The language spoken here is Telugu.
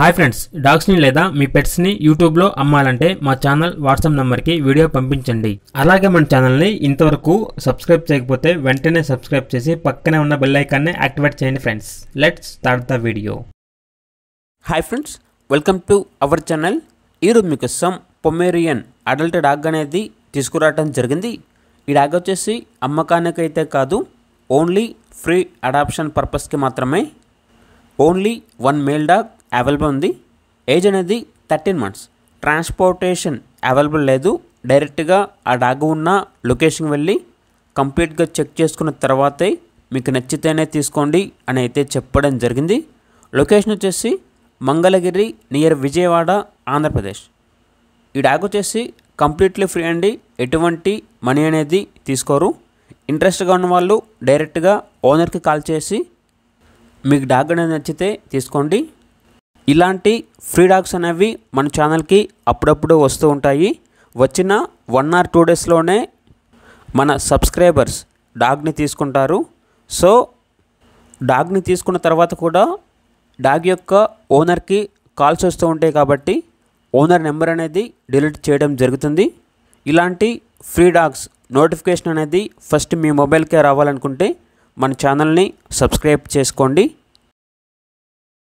హాయ్ ఫ్రెండ్స్ డాగ్స్ని లేదా మీ పెట్స్ని యూట్యూబ్లో అమ్మాలంటే మా ఛానల్ వాట్సాప్ నెంబర్కి వీడియో పంపించండి అలాగే మన ఛానల్ని ఇంతవరకు సబ్స్క్రైబ్ చేయకపోతే వెంటనే సబ్స్క్రైబ్ చేసి పక్కనే ఉన్న బెల్లైకాన్ని యాక్టివేట్ చేయండి friends let's start the video hi friends welcome to our channel ఈరోజు సమ్ పొమేరియన్ అడల్ట్ డాగ్ అనేది తీసుకురావడం జరిగింది ఈ డాగ్ వచ్చేసి అమ్మకానికైతే కాదు ఓన్లీ ఫ్రీ అడాప్షన్ పర్పస్కి మాత్రమే only one male dog available ఉంది ఏజ్ అనేది థర్టీన్ మంత్స్ ట్రాన్స్పోర్టేషన్ అవైలబుల్ లేదు డైరెక్ట్గా ఆ డాగ్ ఉన్న లొకేషన్ వెళ్ళి కంప్లీట్గా చెక్ చేసుకున్న తర్వాతే మీకు నచ్చితేనే తీసుకోండి అని అయితే చెప్పడం జరిగింది లొకేషన్ వచ్చేసి మంగళగిరి నియర్ విజయవాడ ఆంధ్రప్రదేశ్ ఈ డాగ్ వచ్చేసి కంప్లీట్లీ ఫ్రీ అండి ఎటువంటి మనీ అనేది తీసుకోరు ఇంట్రెస్ట్గా ఉన్న వాళ్ళు డైరెక్ట్గా ఓనర్కి కాల్ చేసి మీకు డాగ్ అనేది నచ్చితే తీసుకోండి ఇలాంటి ఫ్రీ డాగ్స్ అనేవి మన ఛానల్కి అప్పుడప్పుడు వస్తూ ఉంటాయి వచ్చిన వన్ ఆర్ టూ డేస్లోనే మన సబ్స్క్రైబర్స్ డాగ్ని తీసుకుంటారు సో డాగ్ని తీసుకున్న తర్వాత కూడా డాగ్ యొక్క ఓనర్కి కాల్స్ వస్తూ ఉంటాయి కాబట్టి ఓనర్ నెంబర్ అనేది డిలీట్ చేయడం జరుగుతుంది ఇలాంటి ఫ్రీ డాగ్స్ నోటిఫికేషన్ అనేది ఫస్ట్ మీ మొబైల్కే రావాలనుకుంటే మన ఛానల్ని సబ్స్క్రైబ్ చేసుకోండి